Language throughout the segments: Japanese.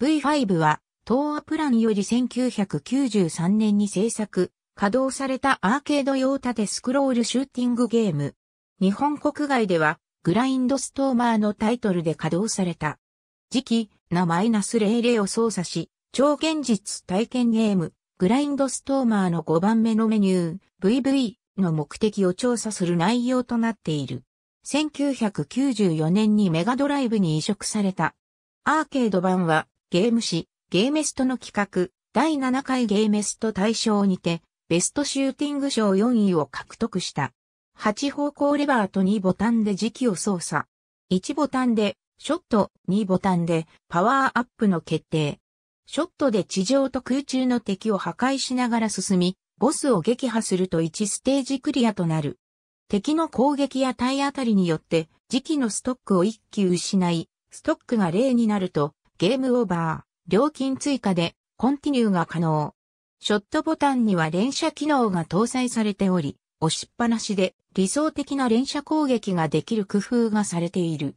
V5 は、東亜プランより1993年に制作、稼働されたアーケード用縦スクロールシューティングゲーム。日本国外では、グラインドストーマーのタイトルで稼働された。時期、なマイナス00を操作し、超現実体験ゲーム、グラインドストーマーの5番目のメニュー、VV の目的を調査する内容となっている。1994年にメガドライブに移植された。アーケード版はゲーム誌、ゲーメストの企画、第7回ゲーメスト大賞にて、ベストシューティング賞4位を獲得した。8方向レバーと2ボタンで時期を操作。1ボタンで、ショット、2ボタンで、パワーアップの決定。ショットで地上と空中の敵を破壊しながら進み、ボスを撃破すると1ステージクリアとなる。敵の攻撃や体当たりによって、時期のストックを1機失い、ストックが0になると、ゲームオーバー、料金追加で、コンティニューが可能。ショットボタンには連射機能が搭載されており、押しっぱなしで理想的な連射攻撃ができる工夫がされている。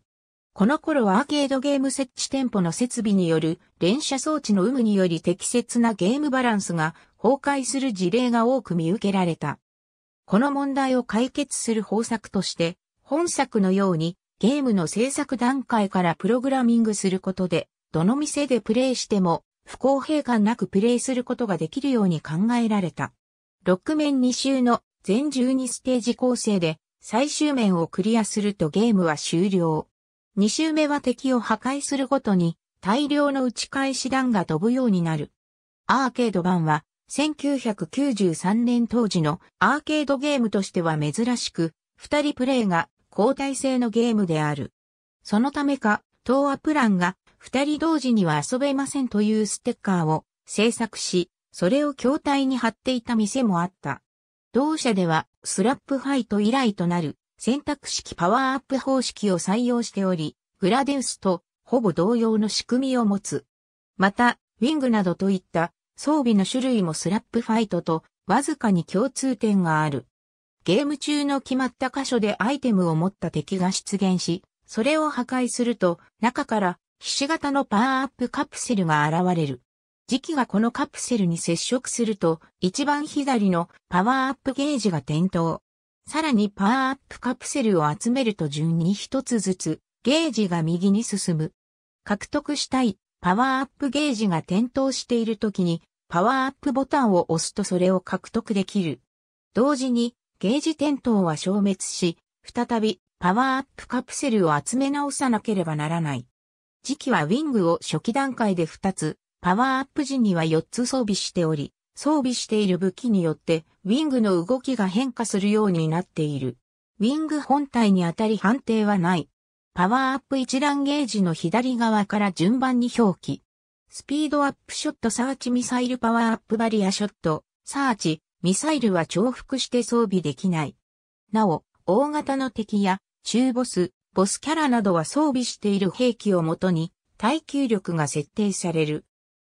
この頃はアーケードゲーム設置店舗の設備による連射装置の有無により適切なゲームバランスが崩壊する事例が多く見受けられた。この問題を解決する方策として、本作のようにゲームの制作段階からプログラミングすることでどの店でプレイしても不公平感なくプレイすることができるように考えられた。6面2周の全12ステージ構成で最終面をクリアするとゲームは終了。2周目は敵を破壊するごとに大量の打ち返し弾が飛ぶようになる。アーケード版は1993年当時のアーケードゲームとしては珍しく、二人プレイが交代制のゲームである。そのためか、東亜プランが二人同時には遊べませんというステッカーを制作し、それを筐体に貼っていた店もあった。同社ではスラップファイト以来となる選択式パワーアップ方式を採用しており、グラデウスとほぼ同様の仕組みを持つ。また、ウィングなどといった装備の種類もスラップファイトとわずかに共通点がある。ゲーム中の決まった箇所でアイテムを持った敵が出現し、それを破壊すると中からひし形のパワーアップカプセルが現れる。磁気がこのカプセルに接触すると、一番左のパワーアップゲージが点灯。さらにパワーアップカプセルを集めると順に一つずつ、ゲージが右に進む。獲得したいパワーアップゲージが点灯している時に、パワーアップボタンを押すとそれを獲得できる。同時に、ゲージ点灯は消滅し、再びパワーアップカプセルを集め直さなければならない。時期はウィングを初期段階で2つ、パワーアップ時には4つ装備しており、装備している武器によってウィングの動きが変化するようになっている。ウィング本体にあたり判定はない。パワーアップ一覧ゲージの左側から順番に表記。スピードアップショットサーチミサイルパワーアップバリアショット、サーチ、ミサイルは重複して装備できない。なお、大型の敵や中ボス、ボスキャラなどは装備している兵器をもとに耐久力が設定される。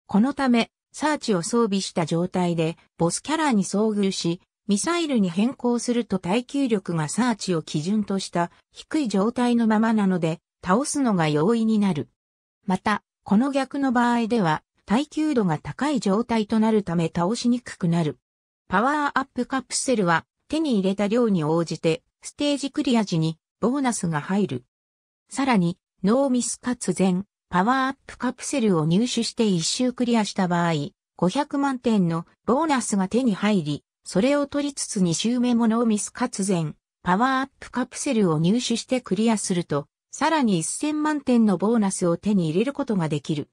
このため、サーチを装備した状態でボスキャラに遭遇し、ミサイルに変更すると耐久力がサーチを基準とした低い状態のままなので、倒すのが容易になる。また、この逆の場合では、耐久度が高い状態となるため倒しにくくなる。パワーアップカプセルは手に入れた量に応じて、ステージクリア時にボーナスが入る。さらに、ノーミスかつ全、パワーアップカプセルを入手して1周クリアした場合、500万点のボーナスが手に入り、それを取りつつ2周目もノーミスかつ全、パワーアップカプセルを入手してクリアすると、さらに1000万点のボーナスを手に入れることができる。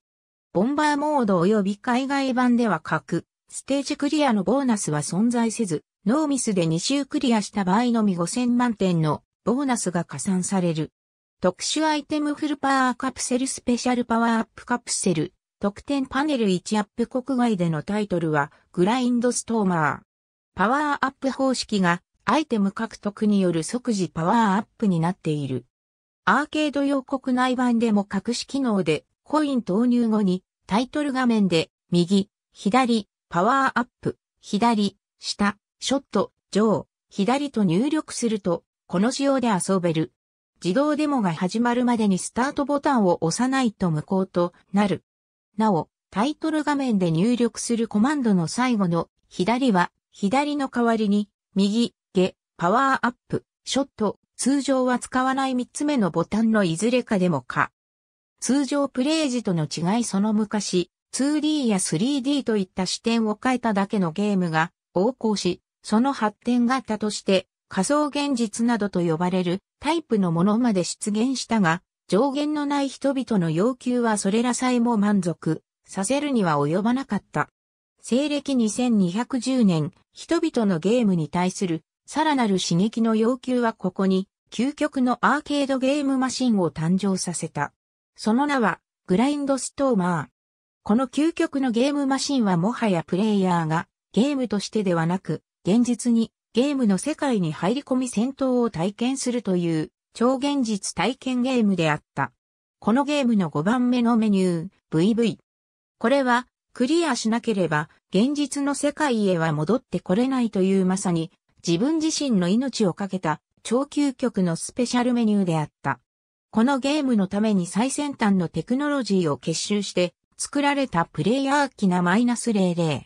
ボンバーモード及び海外版では各ステージクリアのボーナスは存在せず、ノーミスで2周クリアした場合のみ5000万点のボーナスが加算される。特殊アイテムフルパワーカプセルスペシャルパワーアップカプセル、特典パネル1アップ国外でのタイトルは、グラインドストーマー。パワーアップ方式が、アイテム獲得による即時パワーアップになっている。アーケード用国内版でも隠し機能で、コイン投入後に、タイトル画面で、右、左、パワーアップ、左、下、ショット、上、左と入力すると、この仕様で遊べる。自動デモが始まるまでにスタートボタンを押さないと無効となる。なお、タイトル画面で入力するコマンドの最後の左は左の代わりに右、下、パワーアップ、ショット、通常は使わない3つ目のボタンのいずれかでもか。通常プレイ時との違いその昔、2D や 3D といった視点を変えただけのゲームが横行し、その発展があったとして仮想現実などと呼ばれるタイプのものまで出現したが、上限のない人々の要求はそれらさえも満足させるには及ばなかった。西暦2210年、人々のゲームに対するさらなる刺激の要求はここに究極のアーケードゲームマシンを誕生させた。その名はグラインドストーマー。この究極のゲームマシンはもはやプレイヤーがゲームとしてではなく現実にゲームの世界に入り込み戦闘を体験するという超現実体験ゲームであった。このゲームの5番目のメニュー、VV。これは、クリアしなければ、現実の世界へは戻ってこれないというまさに、自分自身の命をかけた、超究極のスペシャルメニューであった。このゲームのために最先端のテクノロジーを結集して、作られたプレイヤー機なマイナス00。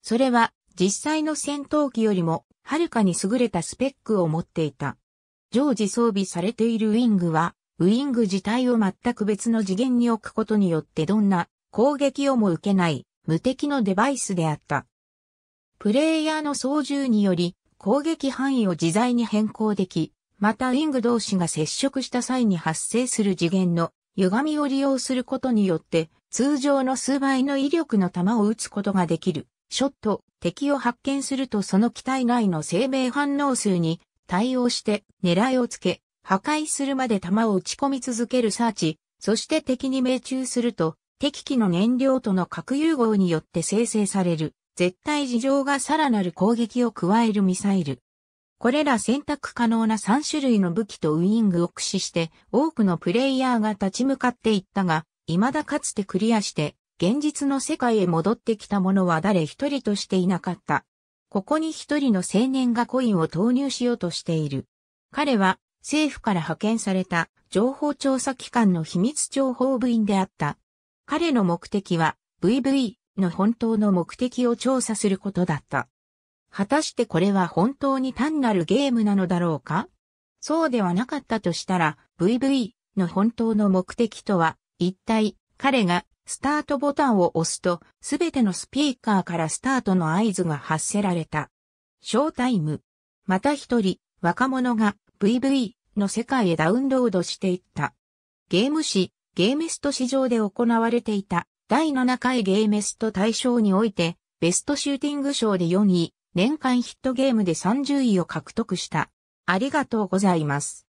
それは、実際の戦闘機よりもはるかに優れたスペックを持っていた。常時装備されているウィングは、ウィング自体を全く別の次元に置くことによってどんな攻撃をも受けない無敵のデバイスであった。プレイヤーの操縦により攻撃範囲を自在に変更でき、またウィング同士が接触した際に発生する次元の歪みを利用することによって通常の数倍の威力の弾を撃つことができる。ショット、敵を発見するとその機体内の生命反応数に対応して狙いをつけ、破壊するまで弾を打ち込み続けるサーチ、そして敵に命中すると、敵機の燃料との核融合によって生成される、絶対事情がさらなる攻撃を加えるミサイル。これら選択可能な3種類の武器とウイングを駆使して多くのプレイヤーが立ち向かっていったが、未だかつてクリアして現実の世界へ戻ってきた者は誰一人としていなかった。ここに一人の青年がコインを投入しようとしている。彼は政府から派遣された情報調査機関の秘密情報部員であった。彼の目的は VV の本当の目的を調査することだった。果たしてこれは本当に単なるゲームなのだろうかそうではなかったとしたら VV の本当の目的とは一体彼がスタートボタンを押すと、すべてのスピーカーからスタートの合図が発せられた。ショータイム。また一人、若者が VV の世界へダウンロードしていった。ゲーム誌、ゲーメスト市場で行われていた第7回ゲーメスト大賞において、ベストシューティング賞で4位、年間ヒットゲームで30位を獲得した。ありがとうございます。